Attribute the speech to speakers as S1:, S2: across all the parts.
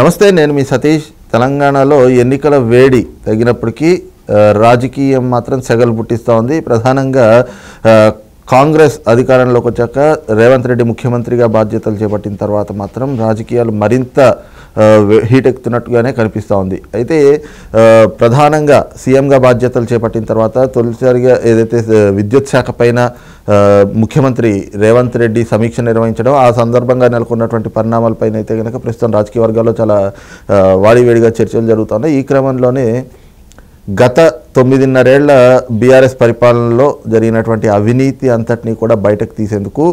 S1: నమస్తే నేను మీ సతీష్ తెలంగాణలో ఎన్నికల వేడి తగినప్పటికీ రాజకీయం మాత్రం సెగలు పుట్టిస్తూ ఉంది ప్రధానంగా కాంగ్రెస్ అధికారంలోకి వచ్చాక రేవంత్ రెడ్డి ముఖ్యమంత్రిగా బాధ్యతలు చేపట్టిన తర్వాత మాత్రం రాజకీయాలు మరింత హీట్ ఎక్కుతున్నట్టుగానే కనిపిస్తూ ఉంది అయితే ప్రధానంగా సీఎంగా బాధ్యతలు చేపట్టిన తర్వాత తొలిసారిగా ఏదైతే విద్యుత్ శాఖ పైన ముఖ్యమంత్రి రేవంత్ రెడ్డి సమీక్ష నిర్వహించడం ఆ సందర్భంగా నెలకొన్నటువంటి పరిణామాలపైన అయితే కనుక ప్రస్తుతం రాజకీయ వర్గాల్లో చాలా వాడివేడిగా చర్చలు జరుగుతున్నాయి ఈ క్రమంలోనే గత తొమ్మిదిన్నరేళ్ల బీఆర్ఎస్ పరిపాలనలో జరిగినటువంటి అవినీతి అంతటినీ కూడా బయటకు తీసేందుకు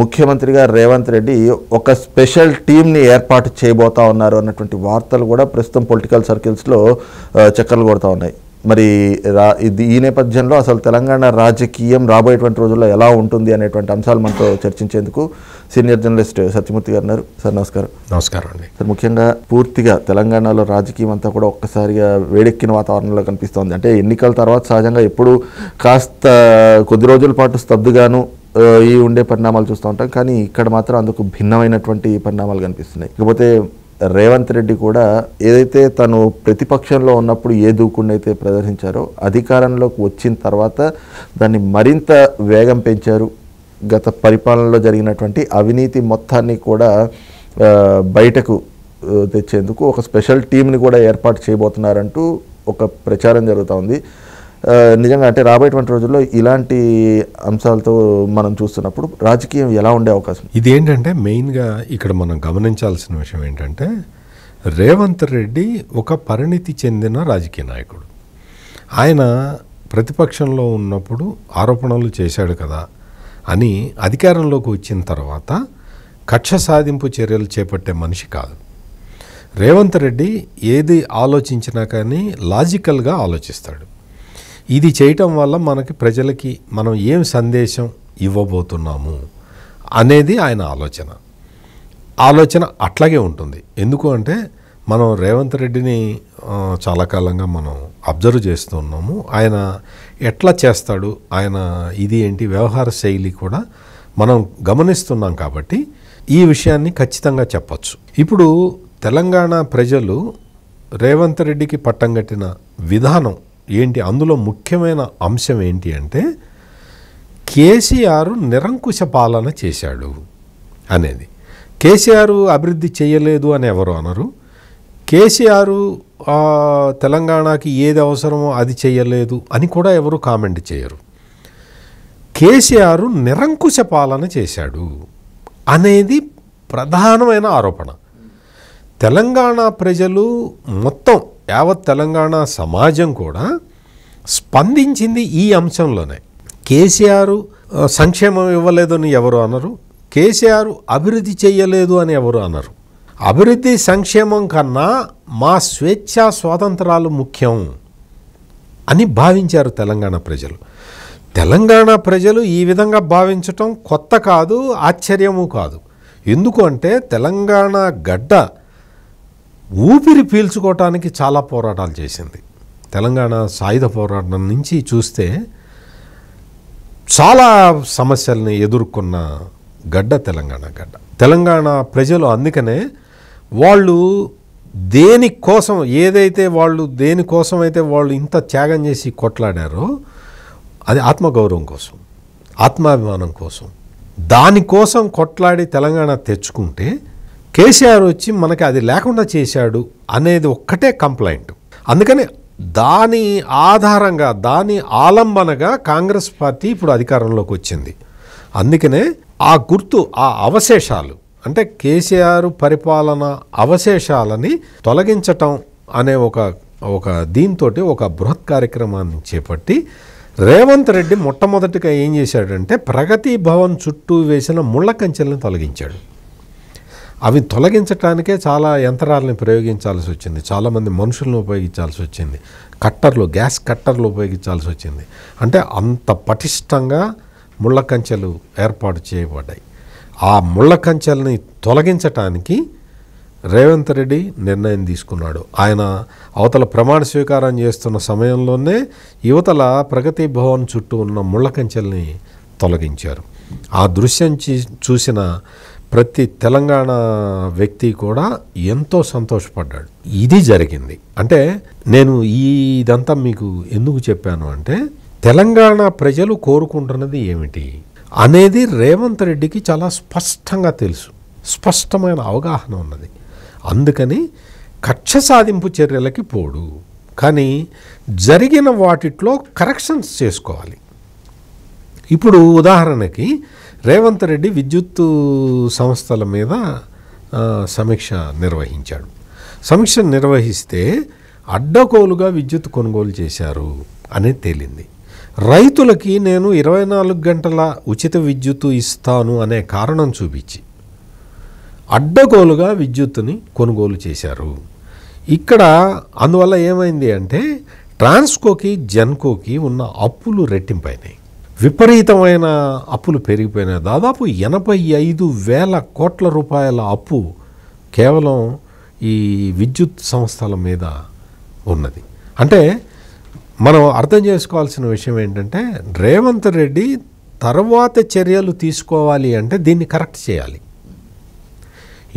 S1: ముఖ్యమంత్రిగా రేవంత్ రెడ్డి ఒక స్పెషల్ టీంని ఏర్పాటు చేయబోతా ఉన్నారు అన్నటువంటి వార్తలు కూడా ప్రస్తుతం పొలిటికల్ సర్కిల్స్లో చక్కర్లు కొడుతూ ఉన్నాయి మరి రా ఇది ఈ నేపథ్యంలో అసలు తెలంగాణ రాజకీయం రాబోయేటువంటి రోజుల్లో ఎలా ఉంటుంది అనేటువంటి అంశాలు మనతో చర్చించేందుకు సీనియర్ జర్నలిస్ట్ సత్యమూర్తి గారు ఉన్నారు సార్ నమస్కారం నమస్కారం అండి సార్ ముఖ్యంగా పూర్తిగా తెలంగాణలో రాజకీయం అంతా కూడా ఒక్కసారిగా వేడెక్కిన వాతావరణంలో కనిపిస్తోంది అంటే ఎన్నికల తర్వాత సహజంగా ఎప్పుడు కాస్త కొద్ది రోజుల పాటు స్తబ్దుగాను ఈ ఉండే పరిణామాలు చూస్తూ ఉంటాం కానీ ఇక్కడ మాత్రం అందుకు భిన్నమైనటువంటి పరిణామాలు కనిపిస్తున్నాయి ఇకపోతే రేవంత్ రెడ్డి కూడా ఏదైతే తను ప్రతిపక్షంలో ఉన్నప్పుడు ఏ దూకుండైతే ప్రదర్శించారో అధికారంలోకి వచ్చిన తర్వాత దాన్ని మరింత వేగం పెంచారు గత పరిపాలనలో జరిగినటువంటి అవినీతి మొత్తాన్ని కూడా బయటకు తెచ్చేందుకు ఒక స్పెషల్ టీంని కూడా ఏర్పాటు చేయబోతున్నారంటూ ఒక ప్రచారం జరుగుతూ ఉంది నిజంగా అంటే రాబోయేటువంటి రోజుల్లో ఇలాంటి అంశాలతో మనం చూస్తున్నప్పుడు రాజకీయం ఎలా ఉండే అవకాశం ఇదేంటంటే మెయిన్గా ఇక్కడ మనం గమనించాల్సిన విషయం ఏంటంటే
S2: రేవంత్ రెడ్డి ఒక పరిణితి చెందిన రాజకీయ నాయకుడు ఆయన ప్రతిపక్షంలో ఉన్నప్పుడు ఆరోపణలు చేశాడు కదా అని అధికారంలోకి వచ్చిన తర్వాత కక్ష సాధింపు చర్యలు చేపట్టే మనిషి కాదు రేవంత్ రెడ్డి ఏది ఆలోచించినా కానీ లాజికల్గా ఆలోచిస్తాడు ఇది చేయటం వల్ల మనకి ప్రజలకి మనం ఏం సందేశం ఇవ్వబోతున్నాము అనేది ఆయన ఆలోచన ఆలోచన అట్లాగే ఉంటుంది ఎందుకు అంటే మనం రేవంత్ రెడ్డిని చాలా కాలంగా మనం అబ్జర్వ్ చేస్తున్నాము ఆయన ఎట్లా చేస్తాడు ఆయన ఇది ఏంటి వ్యవహార శైలి కూడా మనం గమనిస్తున్నాం కాబట్టి ఈ విషయాన్ని ఖచ్చితంగా చెప్పచ్చు ఇప్పుడు తెలంగాణ ప్రజలు రేవంత్ రెడ్డికి పట్టం కట్టిన విధానం ఏంటి అందులో ముఖ్యమైన అంశం ఏంటి అంటే కేసీఆర్ నిరంకుశ పాలన చేశాడు అనేది కేసీఆర్ అభివృద్ధి చేయలేదు అని ఎవరు అనరు కేసీఆర్ తెలంగాణకి ఏది అవసరమో అది చేయలేదు అని కూడా ఎవరు కామెంట్ చేయరు కేసీఆర్ నిరంకుశ పాలన చేశాడు అనేది ప్రధానమైన ఆరోపణ తెలంగాణ ప్రజలు మొత్తం యావత్ తెలంగాణ సమాజం కూడా స్పందించింది ఈ అంశంలోనే కేసీఆర్ సంక్షేమం ఇవ్వలేదని ఎవరు అనరు కేసీఆర్ అభివృద్ధి చేయలేదు అని ఎవరు అనరు అభివృద్ధి సంక్షేమం కన్నా మా స్వేచ్ఛా స్వాతంత్రాలు ముఖ్యం అని భావించారు తెలంగాణ ప్రజలు తెలంగాణ ప్రజలు ఈ విధంగా భావించటం కొత్త కాదు ఆశ్చర్యము కాదు ఎందుకు అంటే తెలంగాణ గడ్డ ఊపిరి పీల్చుకోవటానికి చాలా పోరాటాలు చేసింది తెలంగాణ సాయుధ పోరాటం నుంచి చూస్తే చాలా సమస్యల్ని ఎదుర్కొన్న గడ్డ తెలంగాణ గడ్డ తెలంగాణ ప్రజలు అందుకనే వాళ్ళు దేనికోసం ఏదైతే వాళ్ళు దేనికోసం అయితే వాళ్ళు ఇంత త్యాగం చేసి కొట్లాడారో అది ఆత్మగౌరవం కోసం ఆత్మాభిమానం కోసం దానికోసం కొట్లాడి తెలంగాణ తెచ్చుకుంటే కేసీఆర్ వచ్చి మనకి అది లేకుండా చేశాడు అనేది ఒక్కటే కంప్లైంట్ అందుకని దాని ఆధారంగా దాని ఆలంబనగా కాంగ్రెస్ పార్టీ ఇప్పుడు అధికారంలోకి వచ్చింది అందుకనే ఆ గుర్తు ఆ అవశేషాలు అంటే కేసీఆర్ పరిపాలన అవశేషాలని తొలగించటం అనే ఒక ఒక దీంతో ఒక బృహత్ కార్యక్రమాన్ని చేపట్టి రేవంత్ రెడ్డి మొట్టమొదటిగా ఏం చేశాడంటే ప్రగతి భవన్ చుట్టూ వేసిన ముళ్ళ కంచెలను తొలగించాడు అవి తొలగించటానికే చాలా యంత్రాలను ప్రయోగించాల్సి వచ్చింది చాలామంది మనుషులను ఉపయోగించాల్సి వచ్చింది కట్టర్లు గ్యాస్ కట్టర్లు ఉపయోగించాల్సి వచ్చింది అంటే అంత పటిష్టంగా ముళ్ళ కంచెలు ఏర్పాటు చేయబడ్డాయి ఆ ముళ్ళ కంచెల్ని తొలగించటానికి రేవంత్ రెడ్డి నిర్ణయం తీసుకున్నాడు ఆయన అవతల ప్రమాణ స్వీకారం చేస్తున్న సమయంలోనే యువతల ప్రగతి భవన్ చుట్టూ ఉన్న ముళ్ళ కంచెల్ని తొలగించారు ఆ దృశ్యం చూసిన ప్రతి తెలంగాణ వ్యక్తి కూడా ఎంతో సంతోషపడ్డాడు ఇది జరిగింది అంటే నేను ఇదంతా మీకు ఎందుకు చెప్పాను అంటే తెలంగాణ ప్రజలు కోరుకుంటున్నది ఏమిటి అనేది రేవంత్ రెడ్డికి చాలా స్పష్టంగా తెలుసు స్పష్టమైన అవగాహన ఉన్నది అందుకని కక్ష సాధింపు చర్యలకి పోడు కానీ జరిగిన వాటిట్లో కరెక్షన్స్ చేసుకోవాలి ఇప్పుడు ఉదాహరణకి రేవంత్ రెడ్డి విద్యుత్ సంస్థల మీద సమీక్ష నిర్వహించాడు సమీక్ష నిర్వహిస్తే అడ్డకోలుగా విద్యుత్ కొనుగోలు చేశారు అనేది తేలింది రైతులకి నేను ఇరవై నాలుగు గంటల ఉచిత విద్యుత్తు ఇస్తాను అనే కారణం చూపించి అడ్డగోలుగా విద్యుత్తుని కొనుగోలు చేశారు ఇక్కడ అందువల్ల ఏమైంది అంటే ట్రాన్స్కోకి జెన్కోకి ఉన్న అప్పులు రెట్టింపైనాయి విపరీతమైన అప్పులు పెరిగిపోయినాయి దాదాపు ఎనభై ఐదు వేల కోట్ల రూపాయల అప్పు కేవలం ఈ విద్యుత్ సంస్థల మీద ఉన్నది అంటే మనం అర్థం చేసుకోవాల్సిన విషయం ఏంటంటే రేవంత్ రెడ్డి తర్వాత చర్యలు తీసుకోవాలి అంటే దీన్ని కరెక్ట్ చేయాలి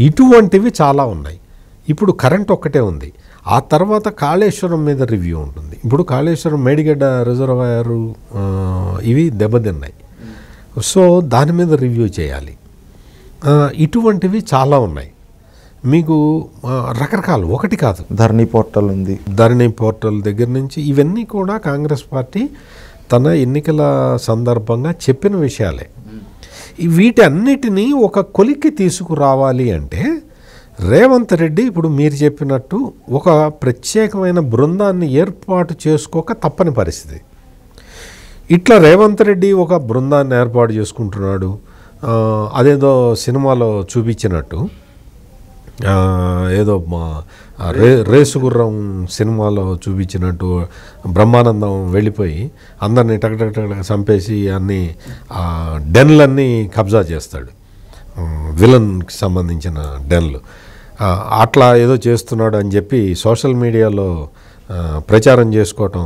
S2: ఇటువంటివి చాలా ఉన్నాయి ఇప్పుడు కరెంట్ ఒక్కటే ఉంది ఆ తర్వాత కాళేశ్వరం మీద రివ్యూ ఉంటుంది ఇప్పుడు కాళేశ్వరం మేడిగడ్డ రిజర్వాయరు ఇవి దెబ్బతిన్నాయి సో దాని మీద రివ్యూ చేయాలి ఇటువంటివి చాలా ఉన్నాయి మీకు రకరకాలు ఒకటి కాదు ధరణి పోర్టల్ ఉంది ధరణి పోర్టల్ దగ్గర నుంచి ఇవన్నీ కూడా కాంగ్రెస్ పార్టీ తన ఎన్నికల సందర్భంగా చెప్పిన విషయాలే వీటన్నిటినీ ఒక కొలిక్కి తీసుకురావాలి అంటే రేవంత్ రెడ్డి ఇప్పుడు మీరు చెప్పినట్టు ఒక ప్రత్యేకమైన బృందాన్ని ఏర్పాటు చేసుకోక తప్పని పరిస్థితి ఇట్లా రేవంత్ రెడ్డి ఒక బృందాన్ని ఏర్పాటు చేసుకుంటున్నాడు అదేదో సినిమాలో చూపించినట్టు ఏదో రే రేసుగుర్రం సినిమాలో చూపించినట్టు బ్రహ్మానందం వెళ్ళిపోయి అందరినీ టకటకటక చంపేసి అన్ని డెన్లన్నీ కబ్జా చేస్తాడు విలన్కి సంబంధించిన డెన్లు అట్లా ఏదో చేస్తున్నాడు అని చెప్పి సోషల్ మీడియాలో ప్రచారం చేసుకోవటం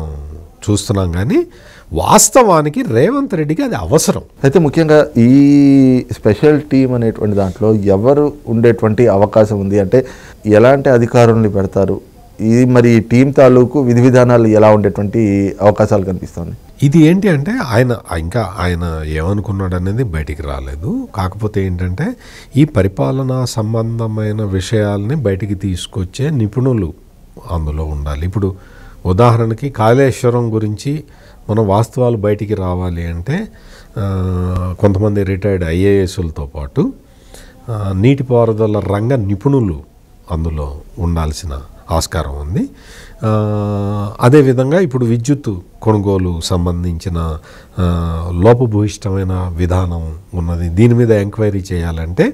S2: చూస్తున్నాం
S1: కానీ వాస్తవానికి రేవంత్ రెడ్డికి అది అవసరం అయితే ముఖ్యంగా ఈ స్పెషల్ టీం అనేటువంటి దాంట్లో ఎవరు ఉండేటువంటి అవకాశం ఉంది అంటే ఎలాంటి అధికారుల్ని పెడతారు ఇది మరి టీం తాలూకు విధి విధానాలు ఎలా ఉండేటువంటి అవకాశాలు కనిపిస్తుంది
S2: ఇది ఏంటి అంటే ఆయన ఇంకా ఆయన ఏమనుకున్నాడు అనేది బయటికి రాలేదు కాకపోతే ఏంటంటే ఈ పరిపాలనా సంబంధమైన విషయాల్ని బయటికి తీసుకొచ్చే నిపుణులు అందులో ఉండాలి ఇప్పుడు ఉదాహరణకి కాళేశ్వరం గురించి మన వాస్తవాలు బయటికి రావాలి అంటే కొంతమంది రిటైర్డ్ ఐఏఎస్లతో పాటు నీటిపారుదల రంగ నిపుణులు అందులో ఉండాల్సిన ఆస్కారం ఉంది అదేవిధంగా ఇప్పుడు విద్యుత్ కొనుగోలు సంబంధించిన లోపభూయిష్టమైన విధానం ఉన్నది దీని మీద ఎంక్వైరీ చేయాలంటే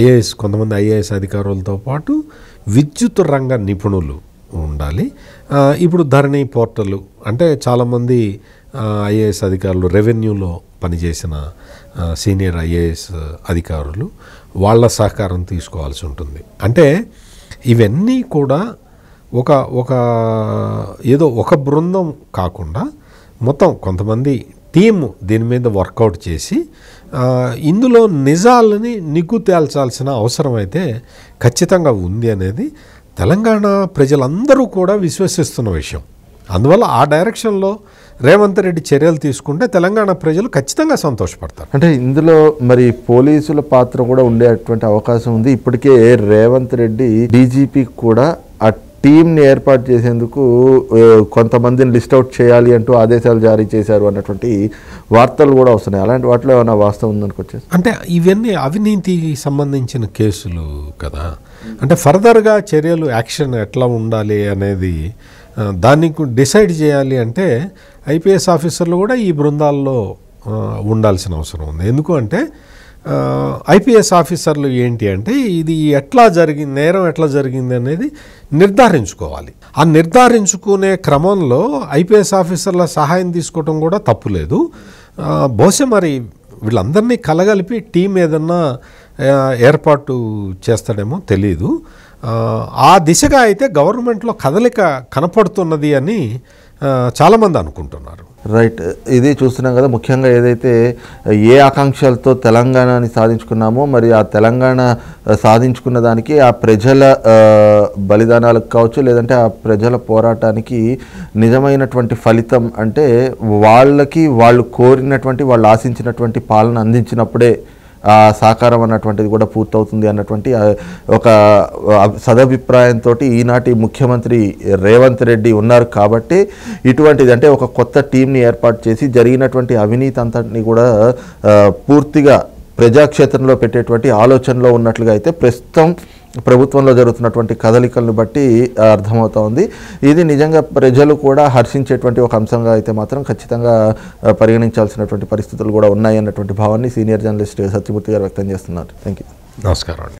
S2: ఐఏఎస్ కొంతమంది ఐఏఎస్ అధికారులతో పాటు విద్యుత్ రంగ నిపుణులు ఉండాలి ఇప్పుడు ధరణి పోర్టల్ అంటే చాలామంది ఐఏఎస్ అధికారులు రెవెన్యూలో పనిచేసిన సీనియర్ ఐఏఎస్ అధికారులు వాళ్ళ సహకారం తీసుకోవాల్సి ఉంటుంది అంటే ఇవన్నీ కూడా ఒక ఒక ఏదో ఒక బృందం కాకుండా మొత్తం కొంతమంది టీమ్ దీని మీద వర్కౌట్ చేసి ఇందులో నిజాలని నిగ్గు తేల్చాల్సిన అవసరం అయితే ఖచ్చితంగా ఉంది అనేది తెలంగాణ ప్రజలందరూ కూడా విశ్వసిస్తున్న విషయం అందువల్ల ఆ డైరెక్షన్లో రేవంత్ రెడ్డి చర్యలు తీసుకుంటే తెలంగాణ ప్రజలు ఖచ్చితంగా సంతోషపడతారు అంటే ఇందులో
S1: మరి పోలీసుల పాత్ర కూడా ఉండేటువంటి అవకాశం ఉంది ఇప్పటికే రేవంత్ రెడ్డి డీజీపీ కూడా ఆ టీంని ఏర్పాటు చేసేందుకు కొంతమందిని లిస్ట్ అవుట్ చేయాలి అంటూ ఆదేశాలు జారీ చేశారు అన్నటువంటి వార్తలు కూడా వస్తున్నాయి అలాంటి వాటిలో ఏమైనా వాస్తవం ఉందనుకొచ్చేసి
S2: అంటే ఇవన్నీ అవినీతికి సంబంధించిన కేసులు కదా అంటే ఫర్దర్గా చర్యలు యాక్షన్ ఎట్లా ఉండాలి అనేది దాన్ని డిసైడ్ చేయాలి అంటే ఐపీఎస్ ఆఫీసర్లు కూడా ఈ బృందాల్లో ఉండాల్సిన అవసరం ఉంది ఎందుకు అంటే ఐపీఎస్ ఆఫీసర్లు ఏంటి అంటే ఇది ఎట్లా జరిగింది నేరం ఎట్లా జరిగింది అనేది నిర్ధారించుకోవాలి ఆ నిర్ధారించుకునే క్రమంలో ఐపీఎస్ ఆఫీసర్ల సహాయం తీసుకోవటం కూడా తప్పులేదు బహుశా మరి వీళ్ళందరినీ కలగలిపి టీం ఏదన్నా ఏర్పాటు చేస్తాడేమో తెలియదు ఆ దిశగా అయితే గవర్నమెంట్లో కదలిక కనపడుతున్నది అని చాలామంది
S1: అనుకుంటున్నారు రైట్ ఇది చూస్తున్నాం కదా ముఖ్యంగా ఏదైతే ఏ ఆకాంక్షలతో తెలంగాణని సాధించుకున్నామో మరి ఆ తెలంగాణ సాధించుకున్న దానికి ఆ ప్రజల బలిదానాలకు కావచ్చు లేదంటే ఆ ప్రజల పోరాటానికి నిజమైనటువంటి ఫలితం అంటే వాళ్ళకి వాళ్ళు కోరినటువంటి వాళ్ళు ఆశించినటువంటి పాలన అందించినప్పుడే సాకారం అన్నటువంటిది కూడా పూర్తవుతుంది అన్నటువంటి ఒక సదభిప్రాయంతో ఈనాటి ముఖ్యమంత్రి రేవంత్ రెడ్డి ఉన్నారు కాబట్టి ఇటువంటిది అంటే ఒక కొత్త టీంని ఏర్పాటు చేసి జరిగినటువంటి అవినీతి అంతటిని కూడా పూర్తిగా ప్రజాక్షేత్రంలో పెట్టేటువంటి ఆలోచనలో ఉన్నట్లుగా అయితే ప్రస్తుతం ప్రభుత్వంలో జరుగుతున్నటువంటి కదలికలను బట్టి అర్థమవుతోంది ఇది నిజంగా ప్రజలు కూడా హర్షించేటువంటి ఒక అంశంగా అయితే మాత్రం ఖచ్చితంగా పరిగణించాల్సినటువంటి పరిస్థితులు కూడా ఉన్నాయి అన్నటువంటి భావాన్ని సీనియర్ జర్నలిస్ట్ సత్యమూర్తి గారు వ్యక్తం చేస్తున్నారు థ్యాంక్ యూ
S2: నమస్కారం